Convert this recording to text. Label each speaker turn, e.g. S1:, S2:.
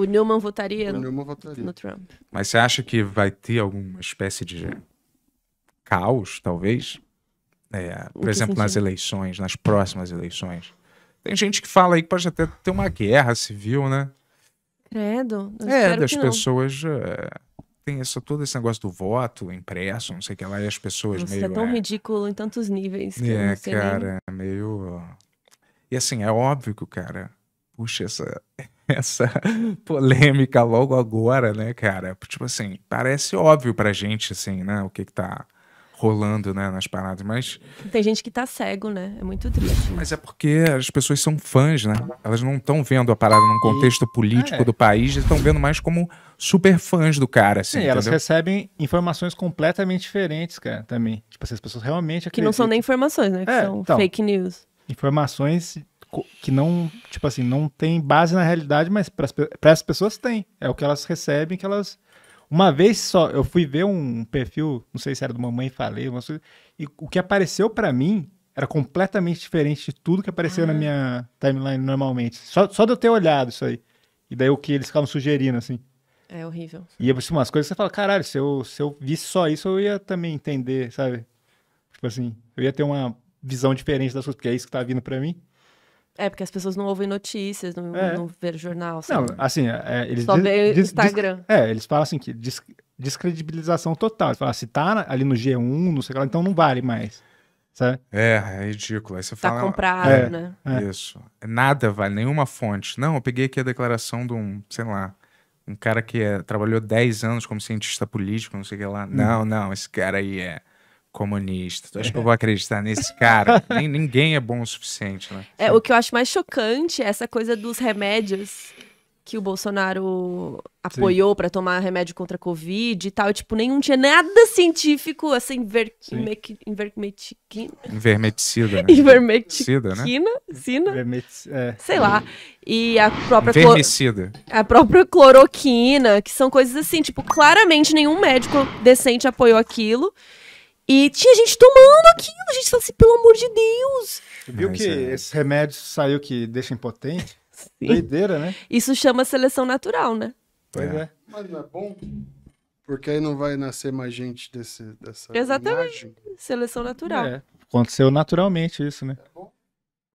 S1: O Newman votaria, o no, Newman votaria. no Trump.
S2: Mas você acha que vai ter alguma espécie de caos, talvez? É, por exemplo, sentido? nas eleições, nas próximas eleições. Tem gente que fala aí que pode até ter uma guerra civil, né?
S1: Credo. É, das
S2: pessoas. Uh, tem essa, todo esse negócio do voto impresso, não sei o que lá, e as pessoas Nossa, é meio. Isso é tão é...
S1: ridículo em tantos níveis. é, cara, nem...
S2: é meio. E assim, é óbvio que o cara puxa essa, essa polêmica logo agora, né, cara? Tipo assim, parece óbvio pra gente, assim, né, o que que tá rolando, né, nas paradas, mas...
S1: Tem gente que tá cego, né? É muito
S2: triste. Mas é porque as pessoas são fãs, né? Elas não estão vendo a parada num contexto político é. do
S3: país, estão vendo mais como super fãs do cara, assim, Sim, elas recebem informações completamente diferentes, cara, também. Tipo, assim, as pessoas realmente acreditam. Que não são nem informações, né? Que é, são então, fake news. Informações que não, tipo assim, não tem base na realidade, mas para as pessoas tem. É o que elas recebem, que elas. Uma vez só, eu fui ver um perfil, não sei se era do Mamãe Falei, e o que apareceu para mim era completamente diferente de tudo que apareceu na ah. minha timeline normalmente. Só, só de eu ter olhado isso aí. E daí o que eles ficavam sugerindo, assim. É horrível. E umas coisas que você fala, caralho, se eu, se eu visse só isso, eu ia também entender, sabe? Tipo assim, eu ia ter uma visão diferente das coisas, porque é isso que tá vindo para mim.
S1: É, porque as pessoas não ouvem notícias, não, é. não vê jornal. Sabe? Assim. Não, assim, é, é
S3: eles Só vê Instagram. é, eles falam assim que des descredibilização total. Eles falam, ah, se tá ali no G1, não sei o que lá, então não vale mais. Sabe?
S2: É, é ridículo. Aí você tá fala. Tá comprado, é, né? É. Isso. Nada vale, nenhuma fonte. Não, eu peguei aqui a declaração de um, sei lá, um cara que é, trabalhou 10 anos como cientista político, não sei o que lá. Hum. Não, não, esse cara aí é comunista. Tu então, acha que eu vou é. acreditar nesse cara? Nem, ninguém é bom o suficiente, né? É, o que
S1: eu acho mais chocante é essa coisa dos remédios que o Bolsonaro apoiou para tomar remédio contra a Covid e tal. E, tipo, nenhum tinha nada científico, assim. invermectina.
S2: Invermeticida,
S3: né? Invermeticida, né?
S1: Sina? É. Sei lá. E a própria... Vermicida. Clor... A própria cloroquina, que são coisas assim, tipo, claramente nenhum médico decente apoiou aquilo. E tinha gente tomando aquilo, a gente falou assim, pelo amor de Deus. Viu Mas, é
S3: que é... remédio saiu que deixa impotente? Sim. Doideira, né?
S1: Isso chama seleção natural, né? Pois é. é. Mas não é bom,
S3: porque aí não vai nascer mais gente
S2: desse, dessa Exatamente. Linhagem.
S1: Seleção natural. É.
S3: Aconteceu naturalmente isso, né?